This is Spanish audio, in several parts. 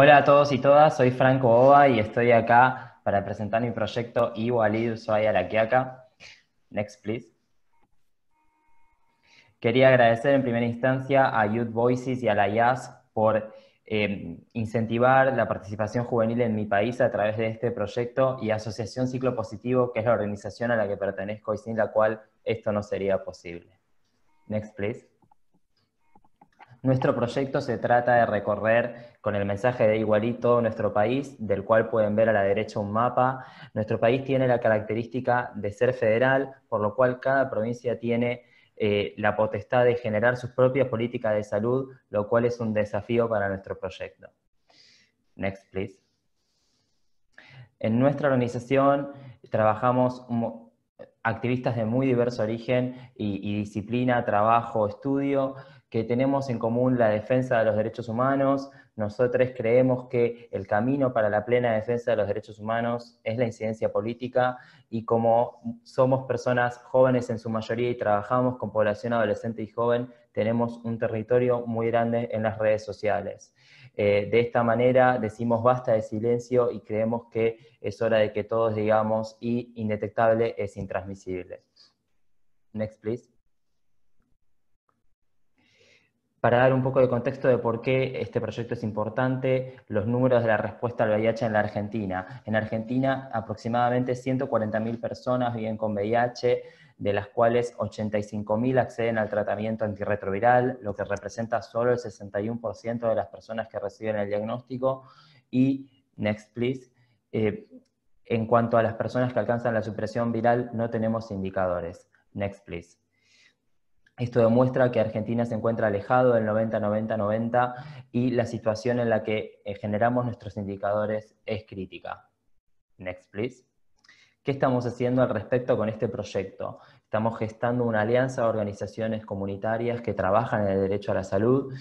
Hola a todos y todas, soy Franco Oba y estoy acá para presentar mi proyecto Iwalid Ushuaia La Quiaca. Next, please. Quería agradecer en primera instancia a Youth Voices y a la IAS por em, incentivar la participación juvenil en mi país a través de este proyecto y Asociación Ciclo Positivo, que es la organización a la que pertenezco y sin la cual esto no sería posible. Next, please. Nuestro proyecto se trata de recorrer con el mensaje de igualito nuestro país, del cual pueden ver a la derecha un mapa. Nuestro país tiene la característica de ser federal, por lo cual cada provincia tiene eh, la potestad de generar sus propias políticas de salud, lo cual es un desafío para nuestro proyecto. Next, please. En nuestra organización trabajamos activistas de muy diverso origen y, disciplina, trabajo, estudio, que tenemos en común la defensa de los derechos humanos. Nosotros creemos que el camino para la plena defensa de los derechos humanos es la incidencia política y como somos personas jóvenes en su mayoría y trabajamos con población adolescente y joven, tenemos un territorio muy grande en las redes sociales. Eh, de esta manera decimos basta de silencio y creemos que es hora de que todos digamos y indetectable es intransmisible. Next, please. Para dar un poco de contexto de por qué este proyecto es importante, los números de la respuesta al VIH en la Argentina. En Argentina aproximadamente 140.000 personas viven con VIH, de las cuales 85.000 acceden al tratamiento antirretroviral, lo que representa solo el 61% de las personas que reciben el diagnóstico. Y, next please, eh, en cuanto a las personas que alcanzan la supresión viral, no tenemos indicadores. Next please. Esto demuestra que Argentina se encuentra alejado del 90-90-90 y la situación en la que eh, generamos nuestros indicadores es crítica. Next, please. ¿Qué estamos haciendo al respecto con este proyecto? Estamos gestando una alianza de organizaciones comunitarias que trabajan en el derecho a la salud.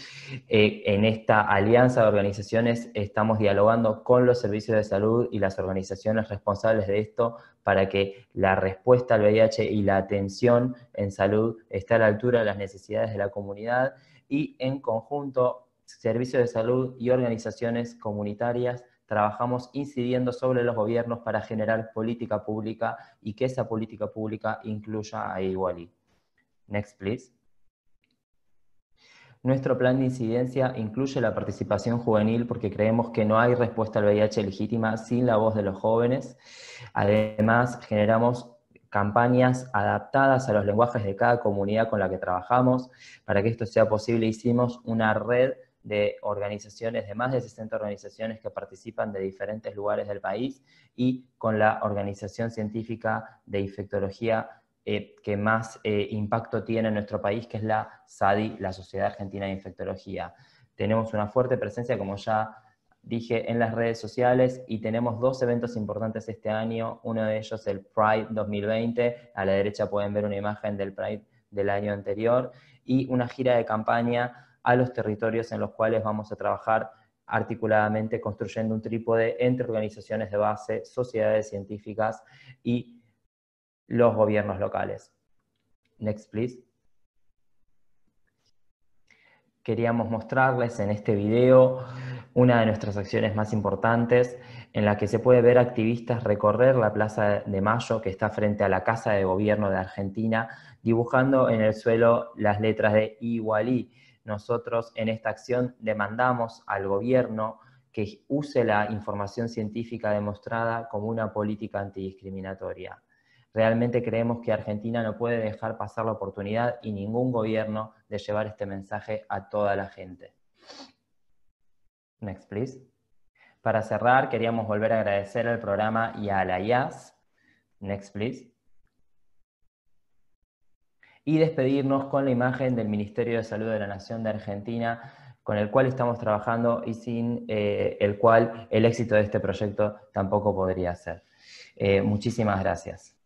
Eh, en esta alianza de organizaciones estamos dialogando con los servicios de salud y las organizaciones responsables de esto para que la respuesta al VIH y la atención en salud esté a la altura de las necesidades de la comunidad y en conjunto servicios de salud y organizaciones comunitarias trabajamos incidiendo sobre los gobiernos para generar política pública y que esa política pública incluya a Iguali. Next, please. Nuestro plan de incidencia incluye la participación juvenil porque creemos que no hay respuesta al VIH legítima sin la voz de los jóvenes. Además, generamos campañas adaptadas a los lenguajes de cada comunidad con la que trabajamos. Para que esto sea posible, hicimos una red de organizaciones, de más de 60 organizaciones que participan de diferentes lugares del país y con la organización científica de infectología eh, que más eh, impacto tiene en nuestro país, que es la SADI, la Sociedad Argentina de Infectología. Tenemos una fuerte presencia, como ya dije, en las redes sociales y tenemos dos eventos importantes este año. Uno de ellos, el Pride 2020. A la derecha pueden ver una imagen del Pride del año anterior y una gira de campaña a los territorios en los cuales vamos a trabajar articuladamente construyendo un trípode entre organizaciones de base, sociedades científicas y los gobiernos locales. Next, please. Queríamos mostrarles en este video una de nuestras acciones más importantes, en la que se puede ver activistas recorrer la Plaza de Mayo, que está frente a la Casa de Gobierno de Argentina, dibujando en el suelo las letras de Igualí, nosotros en esta acción demandamos al gobierno que use la información científica demostrada como una política antidiscriminatoria. Realmente creemos que Argentina no puede dejar pasar la oportunidad y ningún gobierno de llevar este mensaje a toda la gente. Next, please. Para cerrar, queríamos volver a agradecer al programa y a la IAS. Next, please y despedirnos con la imagen del Ministerio de Salud de la Nación de Argentina, con el cual estamos trabajando y sin eh, el cual el éxito de este proyecto tampoco podría ser. Eh, muchísimas gracias.